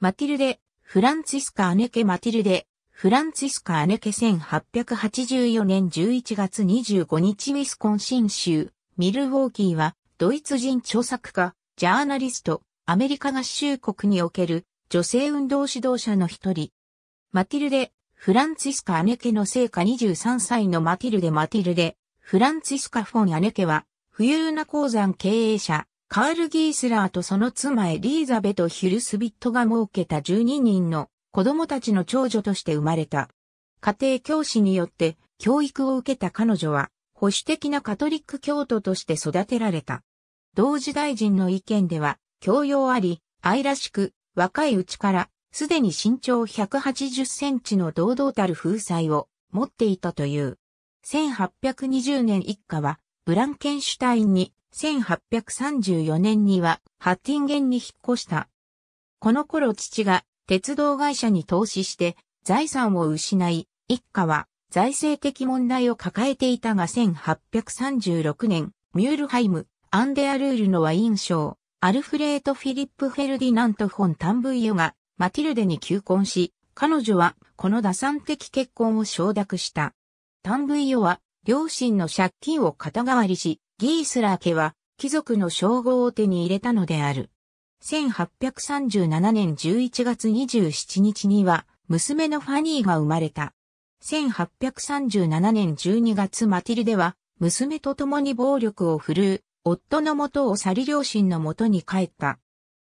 マティルデ、フランツィスカ・アネケ・マティルデ、フランツィスカ・アネケ1884年11月25日ウィスコンシン州、ミルウォーキーは、ドイツ人著作家、ジャーナリスト、アメリカ合衆国における女性運動指導者の一人。マティルデ、フランツィスカ・アネケの生家23歳のマティルデ・マティルデ、フランツィスカ・フォン・アネケは、富裕な鉱山経営者、カール・ギースラーとその妻エリーザベト・ヒルスビットが設けた12人の子供たちの長女として生まれた。家庭教師によって教育を受けた彼女は保守的なカトリック教徒として育てられた。同時大臣の意見では教養あり、愛らしく若いうちからすでに身長180センチの堂々たる風采を持っていたという。1820年一家はブランケンシュタインに1834年にはハッティンゲンに引っ越した。この頃父が鉄道会社に投資して財産を失い、一家は財政的問題を抱えていたが1836年、ミュールハイム、アンデアルールのワイン賞、アルフレート・フィリップ・フェルディナント・フォン・タンブイユがマティルデに求婚し、彼女はこの打算的結婚を承諾した。タンブイヨは両親の借金を肩代わりし、ギースラー家は貴族の称号を手に入れたのである。1837年11月27日には、娘のファニーが生まれた。1837年12月マティルでは、娘と共に暴力を振るう、夫の元を去り両親の元に帰った。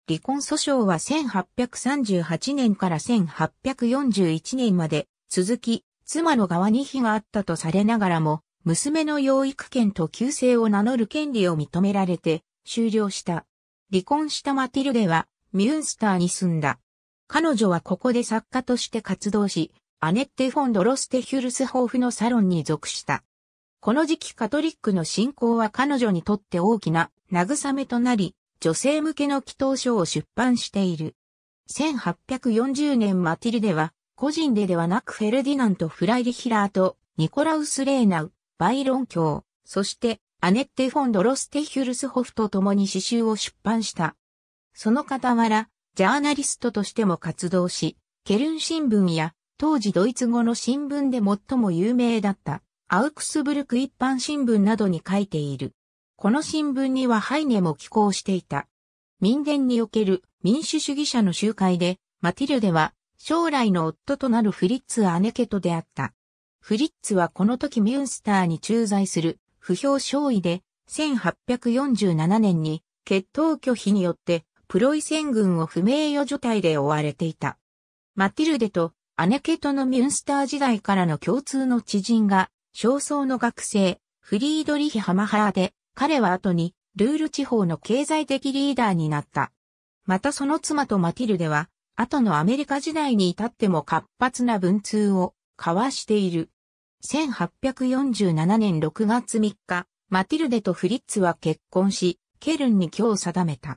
離婚訴訟は1838年から1841年まで続き、妻の側に非があったとされながらも、娘の養育権と旧姓を名乗る権利を認められて終了した。離婚したマティルデはミュンスターに住んだ。彼女はここで作家として活動し、アネッテ・フォン・ドロステ・ヒュルスホーフのサロンに属した。この時期カトリックの信仰は彼女にとって大きな慰めとなり、女性向けの祈祷書を出版している。1840年マティルデは個人でではなくフェルディナント・フライリヒラーとニコラウス・レーナウ、バイロン教、そしてアネッテ・フォンド・ロステヒュルスホフと共に詩集を出版した。その傍ら、ジャーナリストとしても活動し、ケルン新聞や当時ドイツ語の新聞で最も有名だったアウクスブルク一般新聞などに書いている。この新聞にはハイネも寄稿していた。民伝における民主主義者の集会で、マティルでは将来の夫となるフリッツ・アネケと出会った。フリッツはこの時ミュンスターに駐在する不評少尉で、1847年に決闘拒否によってプロイセン軍を不名誉除隊で追われていた。マティルデとアネケとのミュンスター時代からの共通の知人が、少層の学生、フリードリヒ・ハマハーで、彼は後にルール地方の経済的リーダーになった。またその妻とマティルデは、後のアメリカ時代に至っても活発な文通を交わしている。1847年6月3日、マティルデとフリッツは結婚し、ケルンに今日定めた。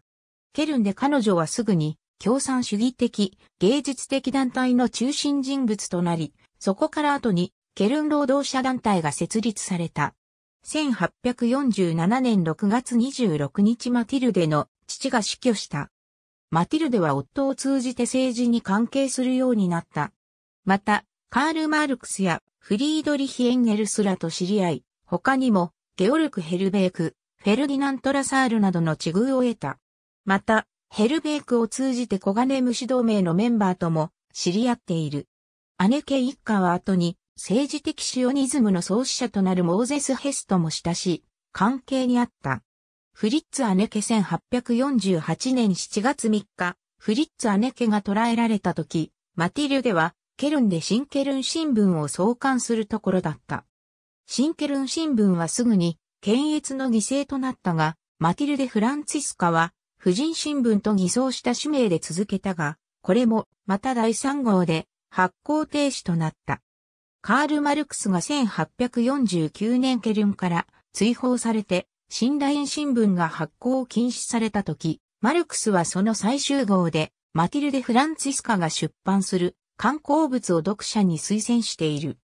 ケルンで彼女はすぐに共産主義的、芸術的団体の中心人物となり、そこから後にケルン労働者団体が設立された。1847年6月26日マティルデの父が死去した。マティルデは夫を通じて政治に関係するようになった。また、カール・マルクスやフリードリヒ・エンゲルスらと知り合い、他にもゲオルク・ヘルベーク、フェルディナント・ラサールなどの地遇を得た。また、ヘルベークを通じて小金虫同盟のメンバーとも知り合っている。姉家一家は後に政治的シオニズムの創始者となるモーゼス・ヘストも親しい関係にあった。フリッツ・アネケ1848年7月3日、フリッツ・アネケが捕らえられた時、マティルデは、ケルンで新ケルン新聞を創刊するところだった。新ケルン新聞はすぐに、検閲の犠牲となったが、マティルデ・フランツィスカは、婦人新聞と偽装した使命で続けたが、これも、また第3号で、発行停止となった。カール・マルクスが1849年ケルンから追放されて、新ライン新聞が発行を禁止された時、マルクスはその最終号で、マティルデ・フランツィスカが出版する観光物を読者に推薦している。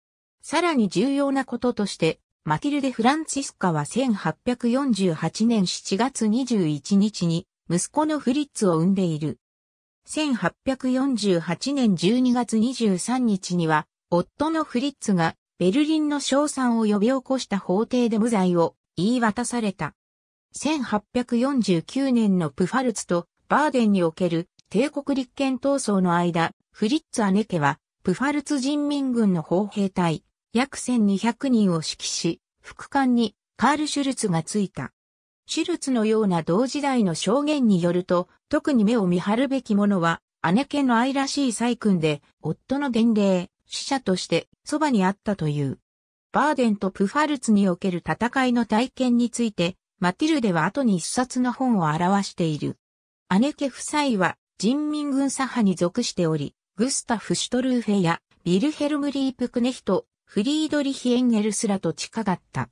さらに重要なこととして、マティルデ・フランツィスカは1848年7月21日に息子のフリッツを産んでいる。1848年12月23日には、夫のフリッツがベルリンの賞賛を呼び起こした法廷で無罪を言い渡された。1849年のプファルツとバーデンにおける帝国立憲闘争の間、フリッツ・アネケは、プファルツ人民軍の砲兵隊、約1200人を指揮し、副官にカール・シュルツがついた。シュルツのような同時代の証言によると、特に目を見張るべきものは、姉家の愛らしい細君で、夫の伝令、死者として、そばにあったという。バーデンとプファルツにおける戦いの体験について、マティルデは後に一冊の本を表している。姉家夫妻は人民軍左派に属しており、グスタフ・シュトルーフェやビルヘルム・リープ・クネヒト、フリードリヒ・エンゲルスらと近かった。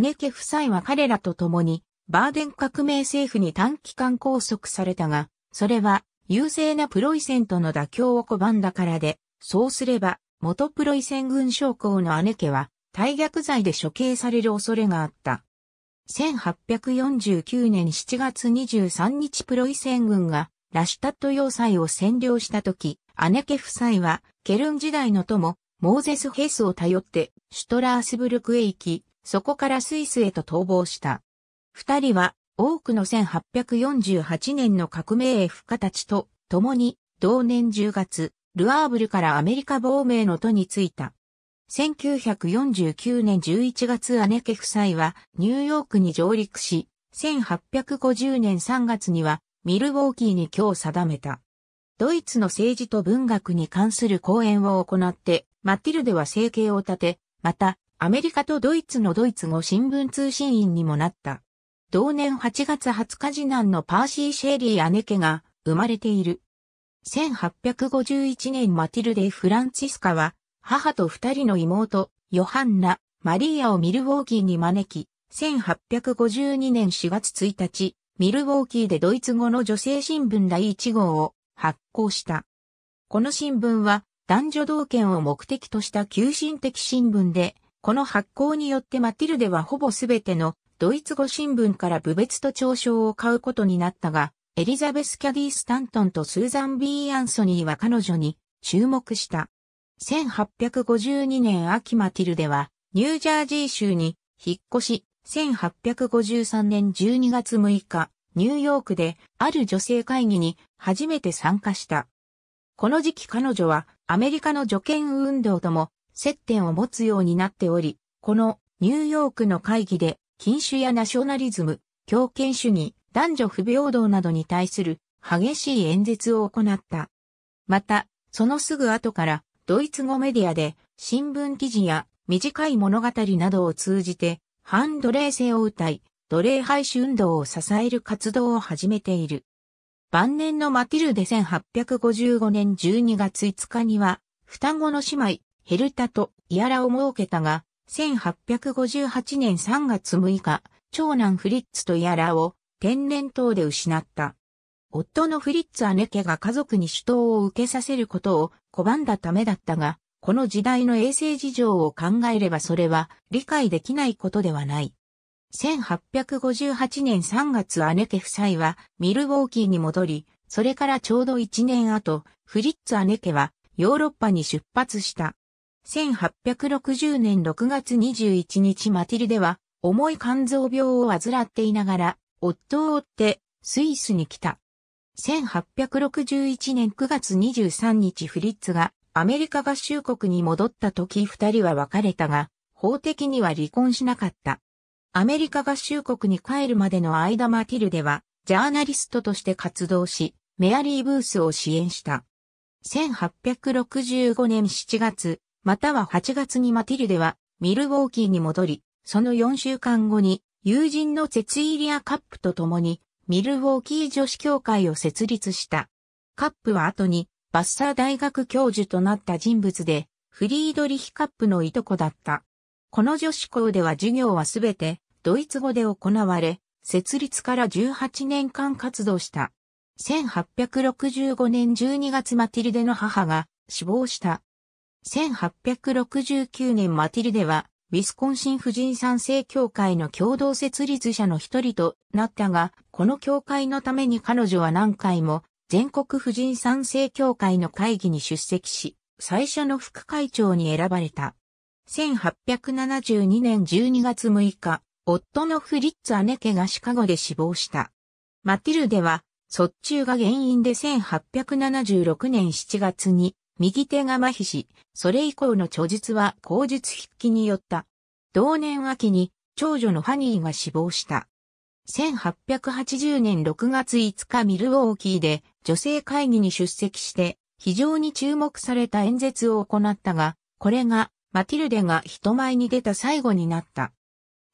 姉家夫妻は彼らと共に、バーデン革命政府に短期間拘束されたが、それは優勢なプロイセンとの妥協を拒んだからで、そうすれば、元プロイセン軍将校の姉家は、大逆罪で処刑される恐れがあった。1849年7月23日プロイセン軍がラシュタット要塞を占領した時、アネケ夫妻はケルン時代の友、モーゼス・ヘスを頼ってシュトラースブルクへ行き、そこからスイスへと逃亡した。二人は多くの1848年の革命へ不可たちと共に同年10月、ルアーブルからアメリカ亡命の都に着いた。1949年11月姉家夫妻はニューヨークに上陸し、1850年3月にはミルウォーキーに今日定めた。ドイツの政治と文学に関する講演を行って、マティルデは生計を立て、また、アメリカとドイツのドイツ語新聞通信員にもなった。同年8月20日次男のパーシー・シェリー姉家が生まれている。1851年マティルデ・フランツィスカは母と二人の妹、ヨハンナ、マリーアをミルウォーキーに招き、1852年4月1日、ミルウォーキーでドイツ語の女性新聞第1号を発行した。この新聞は男女同権を目的とした求心的新聞で、この発行によってマティルデはほぼすべてのドイツ語新聞から部別と嘲笑を買うことになったが、エリザベス・キャディ・スタントンとスーザン・ビー・アンソニーは彼女に注目した。1852年秋マティルデは、ニュージャージー州に引っ越し、1853年12月6日、ニューヨークである女性会議に初めて参加した。この時期彼女はアメリカの助権運動とも接点を持つようになっており、このニューヨークの会議で禁酒やナショナリズム、強権主義、男女不平等などに対する激しい演説を行った。また、そのすぐ後からドイツ語メディアで新聞記事や短い物語などを通じて反奴隷制を謳い、奴隷廃止運動を支える活動を始めている。晩年のマティルデ1855年12月5日には、双子の姉妹、ヘルタとイアラを設けたが、1858年3月6日、長男フリッツとイアラを天然痘で失った。夫のフリッツ・アネケが家族に主導を受けさせることを拒んだためだったが、この時代の衛生事情を考えればそれは理解できないことではない。1858年3月アネケ夫妻はミルウォーキーに戻り、それからちょうど1年後、フリッツ・アネケはヨーロッパに出発した。1860年6月21日マティルでは重い肝臓病を患っていながら、夫を追ってスイスに来た。1861年9月23日フリッツがアメリカ合衆国に戻った時二人は別れたが、法的には離婚しなかった。アメリカ合衆国に帰るまでの間マティルでは、ジャーナリストとして活動し、メアリー・ブースを支援した。1865年7月、または8月にマティルでは、ミルウォーキーに戻り、その4週間後に、友人のセェツイリア・カップと共に、ミルウォーキー女子協会を設立した。カップは後にバッサー大学教授となった人物で、フリードリヒカップのいとこだった。この女子校では授業はすべてドイツ語で行われ、設立から18年間活動した。1865年12月マティルデの母が死亡した。1869年マティルデはウィスコンシン婦人賛成協会の共同設立者の一人となったが、この協会のために彼女は何回も全国婦人賛成協会の会議に出席し、最初の副会長に選ばれた。1872年12月6日、夫のフリッツ・アネケがシカゴで死亡した。マティルデは、卒中が原因で1876年7月に右手が麻痺し、それ以降の著述は口述筆記によった。同年秋に長女のファニーが死亡した。1880年6月5日ミルウォーキーで女性会議に出席して非常に注目された演説を行ったが、これがマティルデが人前に出た最後になった。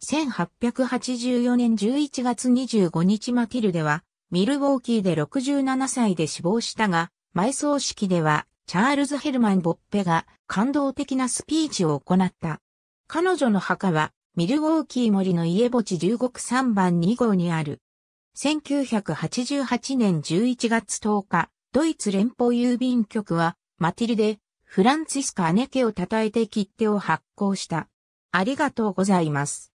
1884年11月25日マティルデはミルウォーキーで67歳で死亡したが、埋葬式ではチャールズ・ヘルマン・ボッペが感動的なスピーチを行った。彼女の墓は、ミルウォーキー森の家墓地十国3番2号にある。1988年11月10日、ドイツ連邦郵便局は、マティルデ、フランツィスカ・アネケを称えて切手を発行した。ありがとうございます。